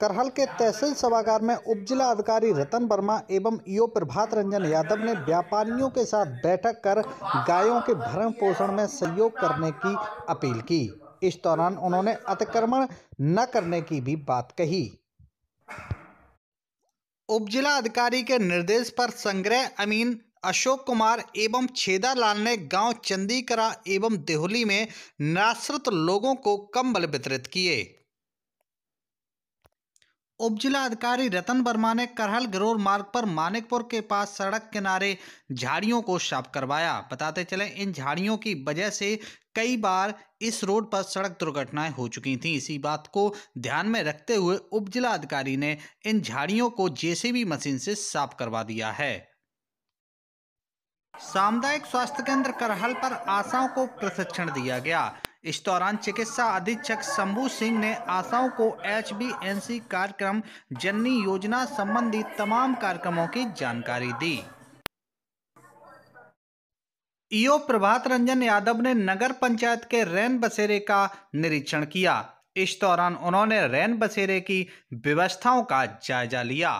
करहल के तहसील सभागार में उप अधिकारी रतन वर्मा एवं ईओ प्रभात रंजन यादव ने व्यापारियों के साथ बैठक कर गायों के भरण पोषण में सहयोग करने की अपील की इस दौरान उन्होंने अतिक्रमण न करने की भी बात कही उप अधिकारी के निर्देश पर संग्रह अमीन अशोक कुमार एवं छेदा लाल ने गांव चंदीकरा एवं देहली में निराश्रित लोगों को कम्बल वितरित किए उप जिला अधिकारी रतन वर्मा ने करहल गरोर मार्ग पर मानिकपुर के पास सड़क किनारे झाड़ियों को साफ करवाया बताते चले इन झाड़ियों की वजह से कई बार इस रोड पर सड़क दुर्घटनाएं हो चुकी थीं इसी बात को ध्यान में रखते हुए उप जिला अधिकारी ने इन झाड़ियों को जेसीबी मशीन से साफ करवा दिया है सामुदायिक स्वास्थ्य केंद्र करहल पर आशाओं को प्रशिक्षण दिया गया इस दौरान चिकित्सा अधीक्षक शंभू सिंह ने आशाओं को एच कार्यक्रम जननी योजना संबंधी तमाम कार्यक्रमों की जानकारी दी ईओ प्रभात रंजन यादव ने नगर पंचायत के रैन बसेरे का निरीक्षण किया इस दौरान उन्होंने रैन बसेरे की व्यवस्थाओं का जायजा लिया